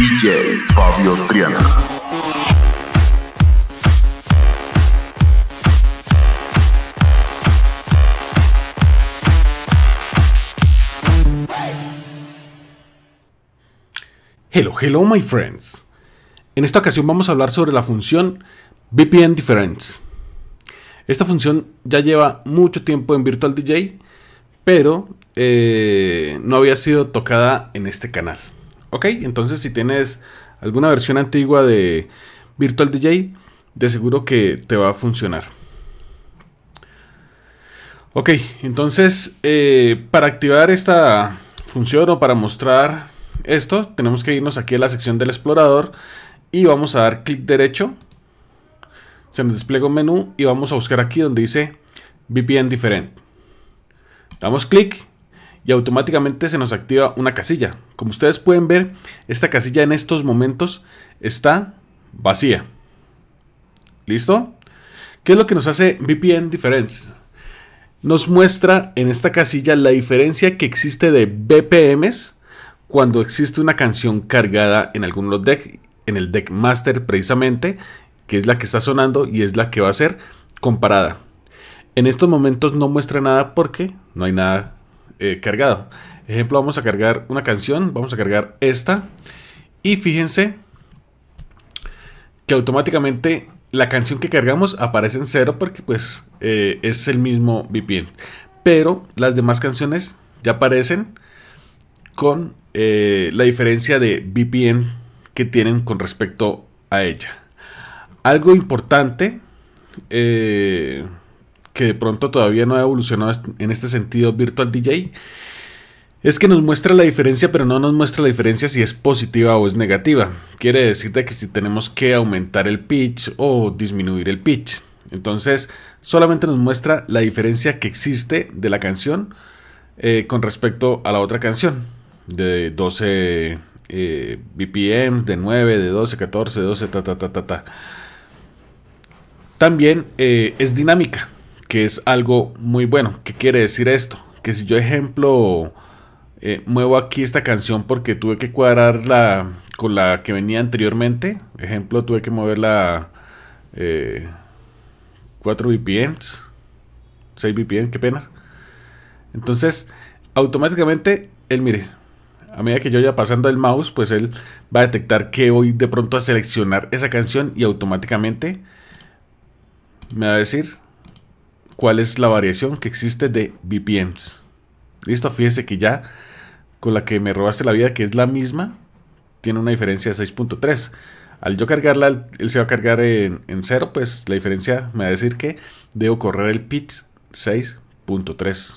DJ Fabio Triana. Hello, hello my friends. En esta ocasión vamos a hablar sobre la función VPN Difference. Esta función ya lleva mucho tiempo en Virtual DJ, pero eh, no había sido tocada en este canal. Ok, entonces si tienes alguna versión antigua de Virtual DJ, de seguro que te va a funcionar. Ok, entonces eh, para activar esta función o para mostrar esto, tenemos que irnos aquí a la sección del explorador y vamos a dar clic derecho. Se nos despliega un menú y vamos a buscar aquí donde dice VPN diferente. Damos clic y automáticamente se nos activa una casilla. Como ustedes pueden ver, esta casilla en estos momentos está vacía. ¿Listo? ¿Qué es lo que nos hace VPN Difference? Nos muestra en esta casilla la diferencia que existe de BPMs cuando existe una canción cargada en los deck, en el deck master precisamente, que es la que está sonando y es la que va a ser comparada. En estos momentos no muestra nada porque no hay nada eh, cargado. Ejemplo, vamos a cargar una canción, vamos a cargar esta. Y fíjense que automáticamente la canción que cargamos aparece en cero porque pues eh, es el mismo VPN. Pero las demás canciones ya aparecen con eh, la diferencia de VPN que tienen con respecto a ella. Algo importante eh, que de pronto todavía no ha evolucionado en este sentido Virtual DJ, es que nos muestra la diferencia, pero no nos muestra la diferencia si es positiva o es negativa. Quiere decirte que si tenemos que aumentar el pitch o disminuir el pitch. Entonces, solamente nos muestra la diferencia que existe de la canción eh, con respecto a la otra canción. De 12 eh, BPM, de 9, de 12, 14, 12, ta, ta, ta, ta, ta. También eh, es dinámica que es algo muy bueno. ¿Qué quiere decir esto? Que si yo ejemplo eh, muevo aquí esta canción porque tuve que cuadrarla con la que venía anteriormente, ejemplo tuve que moverla 4 VPNs, 6 VPN, qué penas. Entonces, automáticamente, él mire, a medida que yo ya pasando el mouse, pues él va a detectar que voy de pronto a seleccionar esa canción y automáticamente me va a decir cuál es la variación que existe de VPNs. Listo, fíjese que ya con la que me robaste la vida, que es la misma, tiene una diferencia de 6.3. Al yo cargarla, él se va a cargar en, en 0, pues la diferencia me va a decir que debo correr el PIT 6.3.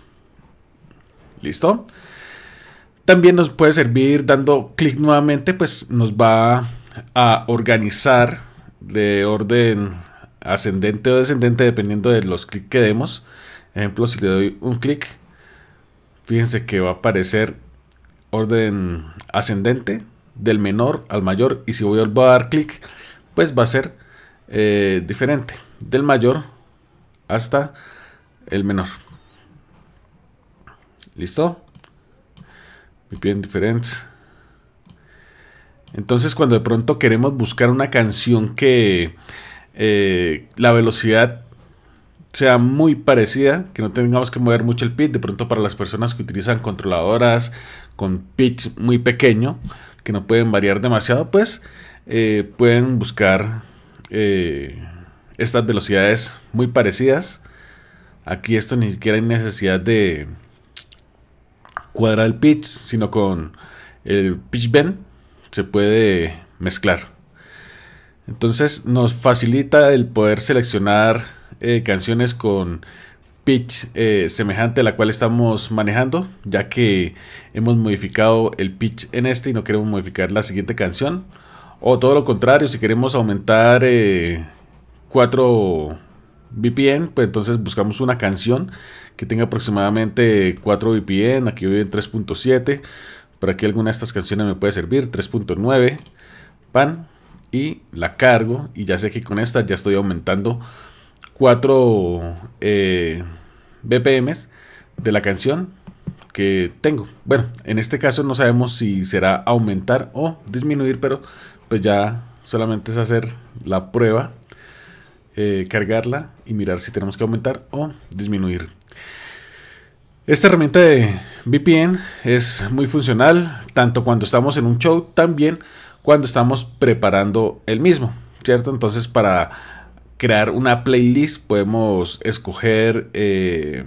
¿Listo? También nos puede servir dando clic nuevamente, pues nos va a organizar de orden ascendente o descendente dependiendo de los clics que demos. Ejemplo, si le doy un clic, fíjense que va a aparecer orden ascendente del menor al mayor y si voy a dar clic, pues va a ser eh, diferente del mayor hasta el menor. ¿Listo? bien diferente. diferencia. Entonces cuando de pronto queremos buscar una canción que eh, la velocidad sea muy parecida, que no tengamos que mover mucho el pitch, de pronto para las personas que utilizan controladoras con pitch muy pequeño, que no pueden variar demasiado, pues eh, pueden buscar eh, estas velocidades muy parecidas. Aquí esto ni siquiera hay necesidad de cuadrar el pitch, sino con el pitch bend se puede mezclar. Entonces nos facilita el poder seleccionar eh, canciones con pitch eh, semejante a la cual estamos manejando, ya que hemos modificado el pitch en este y no queremos modificar la siguiente canción. O todo lo contrario, si queremos aumentar 4 eh, VPN, pues entonces buscamos una canción que tenga aproximadamente 4 VPN. Aquí voy en 3.7. para aquí alguna de estas canciones me puede servir. 3.9. Pan y la cargo y ya sé que con esta ya estoy aumentando 4 eh, BPMs de la canción que tengo. Bueno, en este caso no sabemos si será aumentar o disminuir, pero pues ya solamente es hacer la prueba, eh, cargarla y mirar si tenemos que aumentar o disminuir. Esta herramienta de VPN es muy funcional, tanto cuando estamos en un show, también cuando estamos preparando el mismo, ¿cierto? Entonces para crear una playlist podemos escoger eh,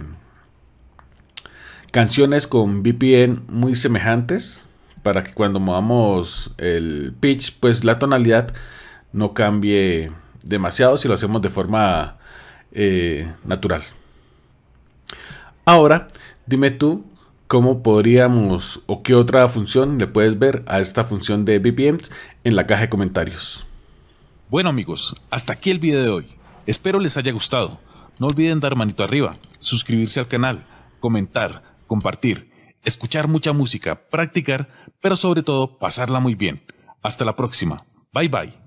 canciones con VPN muy semejantes para que cuando movamos el pitch, pues la tonalidad no cambie demasiado si lo hacemos de forma eh, natural. Ahora, dime tú cómo podríamos o qué otra función le puedes ver a esta función de VPNs en la caja de comentarios. Bueno amigos, hasta aquí el video de hoy. Espero les haya gustado. No olviden dar manito arriba, suscribirse al canal, comentar, compartir, escuchar mucha música, practicar, pero sobre todo pasarla muy bien. Hasta la próxima. Bye bye.